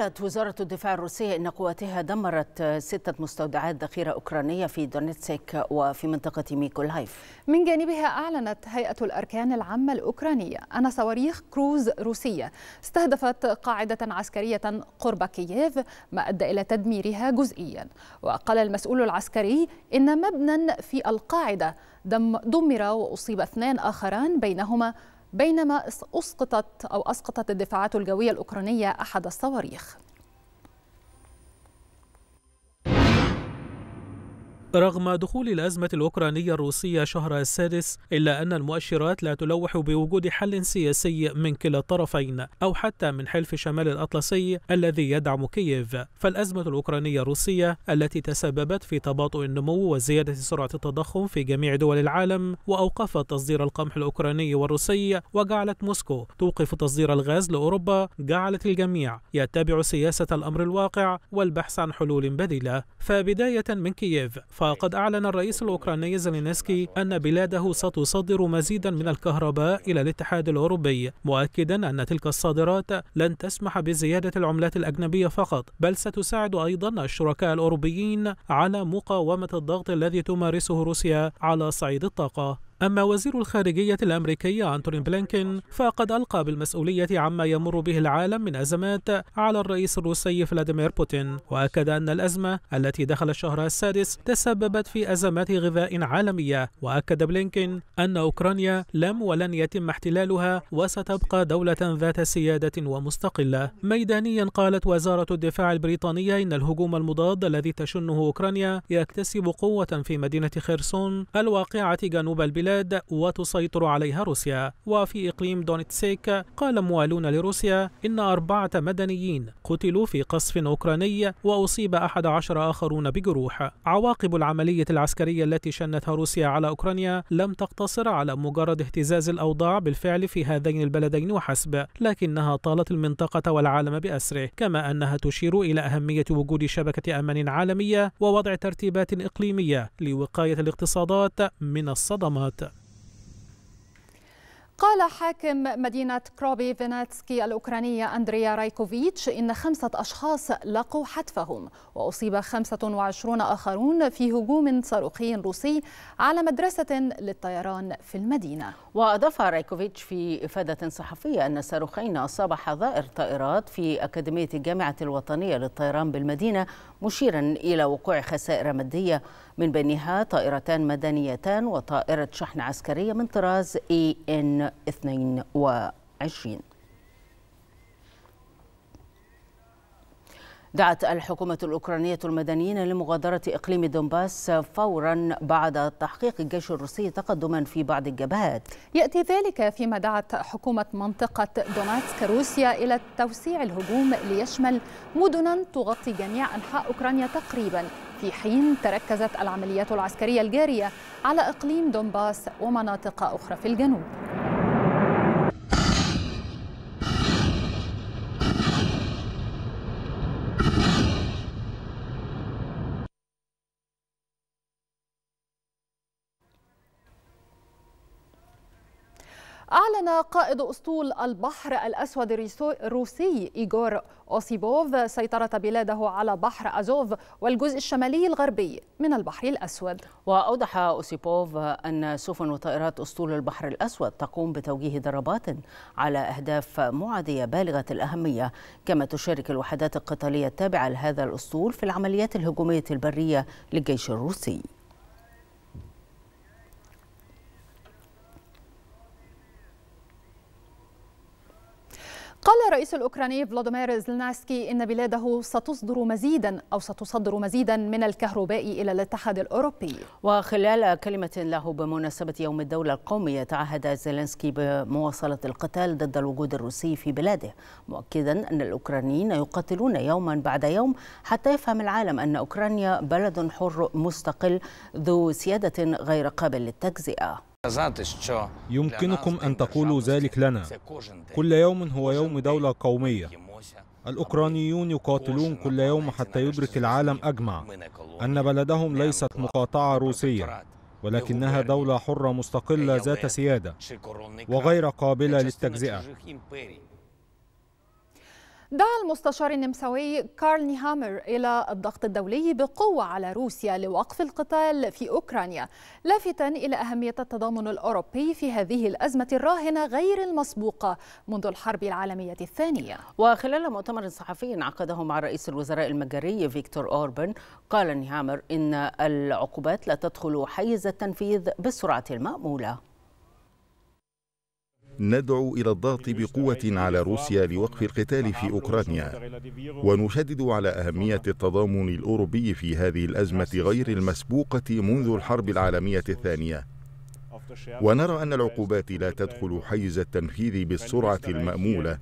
قالت وزارة الدفاع الروسية إن قواتها دمرت ستة مستودعات ذخيرة أوكرانية في دونيتسك وفي منطقة ميكولايف من جانبها أعلنت هيئة الأركان العامة الأوكرانية أن صواريخ كروز روسية استهدفت قاعدة عسكرية قرب كييف ما أدى إلى تدميرها جزئيا وقال المسؤول العسكري إن مبنى في القاعدة دم دمر وأصيب اثنان آخران بينهما بينما أسقطت أو أسقطت الدفاعات الجوية الأوكرانية أحد الصواريخ رغم دخول الأزمة الأوكرانية الروسية شهر السادس إلا أن المؤشرات لا تلوح بوجود حل سياسي من كلا الطرفين أو حتى من حلف شمال الأطلسي الذي يدعم كييف فالأزمة الأوكرانية الروسية التي تسببت في تباطؤ النمو وزيادة سرعة التضخم في جميع دول العالم وأوقفت تصدير القمح الأوكراني والروسي وجعلت موسكو توقف تصدير الغاز لأوروبا جعلت الجميع يتبع سياسة الأمر الواقع والبحث عن حلول بديلة فبداية من كييف فقد أعلن الرئيس الأوكراني زيلينسكي أن بلاده ستصدر مزيدا من الكهرباء إلى الاتحاد الأوروبي مؤكدا أن تلك الصادرات لن تسمح بزيادة العملات الأجنبية فقط بل ستساعد أيضا الشركاء الأوروبيين على مقاومة الضغط الذي تمارسه روسيا على صعيد الطاقة أما وزير الخارجية الأمريكي أنتوني بلينكين فقد ألقى بالمسؤولية عما يمر به العالم من أزمات على الرئيس الروسي فلاديمير بوتين وأكد أن الأزمة التي دخل الشهر السادس تسببت في أزمات غذاء عالمية وأكد بلينكين أن أوكرانيا لم ولن يتم احتلالها وستبقى دولة ذات سيادة ومستقلة ميدانيا قالت وزارة الدفاع البريطانية إن الهجوم المضاد الذي تشنه أوكرانيا يكتسب قوة في مدينة خرسون الواقعة جنوب البلاد البلاد وتسيطر عليها روسيا وفي إقليم دونيتسيك قال موالون لروسيا إن أربعة مدنيين قتلوا في قصف أوكراني وأصيب أحد عشر آخرون بجروح عواقب العملية العسكرية التي شنتها روسيا على أوكرانيا لم تقتصر على مجرد اهتزاز الأوضاع بالفعل في هذين البلدين وحسب لكنها طالت المنطقة والعالم بأسره كما أنها تشير إلى أهمية وجود شبكة أمن عالمية ووضع ترتيبات إقليمية لوقاية الاقتصادات من الصدمات قال حاكم مدينة كروبي فيناتسكي الأوكرانية أندريا رايكوفيتش إن خمسة أشخاص لقوا حتفهم وأصيب 25 آخرون في هجوم صاروخي روسي على مدرسة للطيران في المدينة وأضاف رايكوفيتش في إفادة صحفية أن صاروخين أصاب حظائر طائرات في أكاديمية الجامعة الوطنية للطيران بالمدينة مشيرا إلى وقوع خسائر مادية من بينها طائرتان مدنيتان وطائرة شحن عسكرية من طراز إي إن 22 دعت الحكومة الأوكرانية المدنيين لمغادرة إقليم دونباس فورا بعد تحقيق الجيش الروسي تقدما في بعض الجبهات يأتي ذلك فيما دعت حكومة منطقة دوناتسك روسيا إلى توسيع الهجوم ليشمل مدنا تغطي جميع أنحاء أوكرانيا تقريبا في حين تركزت العمليات العسكرية الجارية على إقليم دونباس ومناطق أخرى في الجنوب أعلن قائد أسطول البحر الأسود الروسي إيغور أوسيبوف سيطرة بلاده على بحر أزوف والجزء الشمالي الغربي من البحر الأسود وأوضح أوسيبوف أن سفن وطائرات أسطول البحر الأسود تقوم بتوجيه ضربات على أهداف معادية بالغة الأهمية كما تشارك الوحدات القتالية التابعة لهذا الأسطول في العمليات الهجومية البرية للجيش الروسي الرئيس الأوكراني فلاديمير زلناسكي أن بلاده ستصدر مزيدا أو ستصدر مزيدا من الكهرباء إلى الاتحاد الأوروبي وخلال كلمة له بمناسبة يوم الدولة القومية تعهد زلنسكي بمواصلة القتال ضد الوجود الروسي في بلاده مؤكدا أن الأوكرانيين يقاتلون يوما بعد يوم حتى يفهم العالم أن أوكرانيا بلد حر مستقل ذو سيادة غير قابل للتجزئة يمكنكم أن تقولوا ذلك لنا كل يوم هو يوم دولة قومية الأوكرانيون يقاتلون كل يوم حتى يدرك العالم أجمع أن بلدهم ليست مقاطعة روسية ولكنها دولة حرة مستقلة ذات سيادة وغير قابلة للتجزئة دعا المستشار النمساوي كارل نيهامر إلى الضغط الدولي بقوة على روسيا لوقف القتال في أوكرانيا لافتا إلى أهمية التضامن الأوروبي في هذه الأزمة الراهنة غير المسبوقة منذ الحرب العالمية الثانية وخلال مؤتمر صحفي عقده مع رئيس الوزراء المجري فيكتور أوربن قال نيهامر إن العقوبات لا تدخل حيز التنفيذ بالسرعة المأمولة ندعو إلى الضغط بقوة على روسيا لوقف القتال في أوكرانيا ونشدد على أهمية التضامن الأوروبي في هذه الأزمة غير المسبوقة منذ الحرب العالمية الثانية ونرى أن العقوبات لا تدخل حيز التنفيذ بالسرعة المأمولة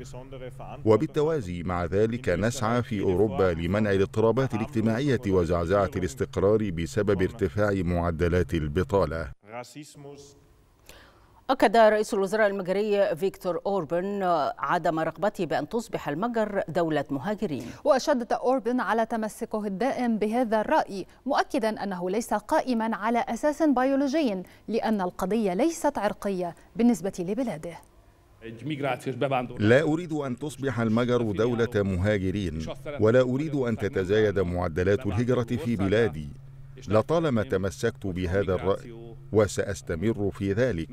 وبالتوازي مع ذلك نسعى في أوروبا لمنع الاضطرابات الاجتماعية وزعزعة الاستقرار بسبب ارتفاع معدلات البطالة أكد رئيس الوزراء المجري فيكتور أوربن آه، عدم رغبته بأن تصبح المجر دولة مهاجرين وشدد أوربن على تمسكه الدائم بهذا الرأي مؤكدا أنه ليس قائما على أساس بيولوجي لأن القضية ليست عرقية بالنسبة لبلاده لا أريد أن تصبح المجر دولة مهاجرين ولا أريد أن تتزايد معدلات الهجرة في بلادي لطالما تمسكت بهذا الرأي وساستمر في ذلك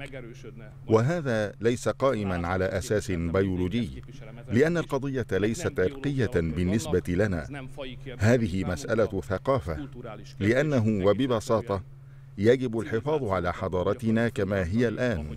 وهذا ليس قائما على اساس بيولوجي لان القضيه ليست عرقيه بالنسبه لنا هذه مساله ثقافه لانه وببساطه يجب الحفاظ على حضارتنا كما هي الان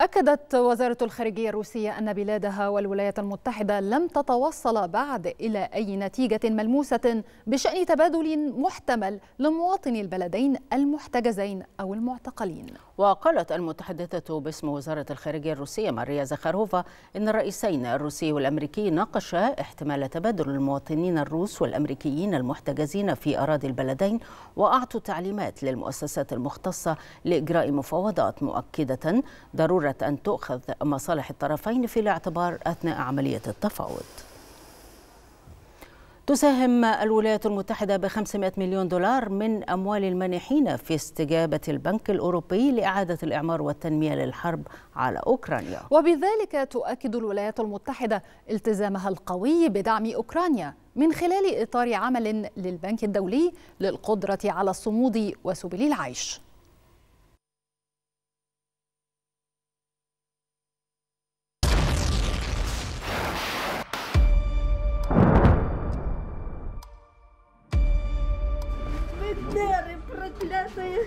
أكدت وزارة الخارجية الروسية أن بلادها والولايات المتحدة لم تتوصل بعد إلى أي نتيجة ملموسة بشأن تبادل محتمل لمواطني البلدين المحتجزين أو المعتقلين وقالت المتحدثة باسم وزارة الخارجية الروسية ماريا زخاروفا إن الرئيسين الروسي والأمريكي ناقشا احتمال تبادل المواطنين الروس والأمريكيين المحتجزين في أراضي البلدين وأعطوا تعليمات للمؤسسات المختصة لإجراء مفاوضات مؤكدة ضرورة أن تؤخذ مصالح الطرفين في الاعتبار أثناء عملية التفاوض تساهم الولايات المتحدة ب 500 مليون دولار من أموال المانحين في استجابة البنك الأوروبي لإعادة الإعمار والتنمية للحرب على أوكرانيا وبذلك تؤكد الولايات المتحدة التزامها القوي بدعم أوكرانيا من خلال إطار عمل للبنك الدولي للقدرة على الصمود وسبل العيش 声音。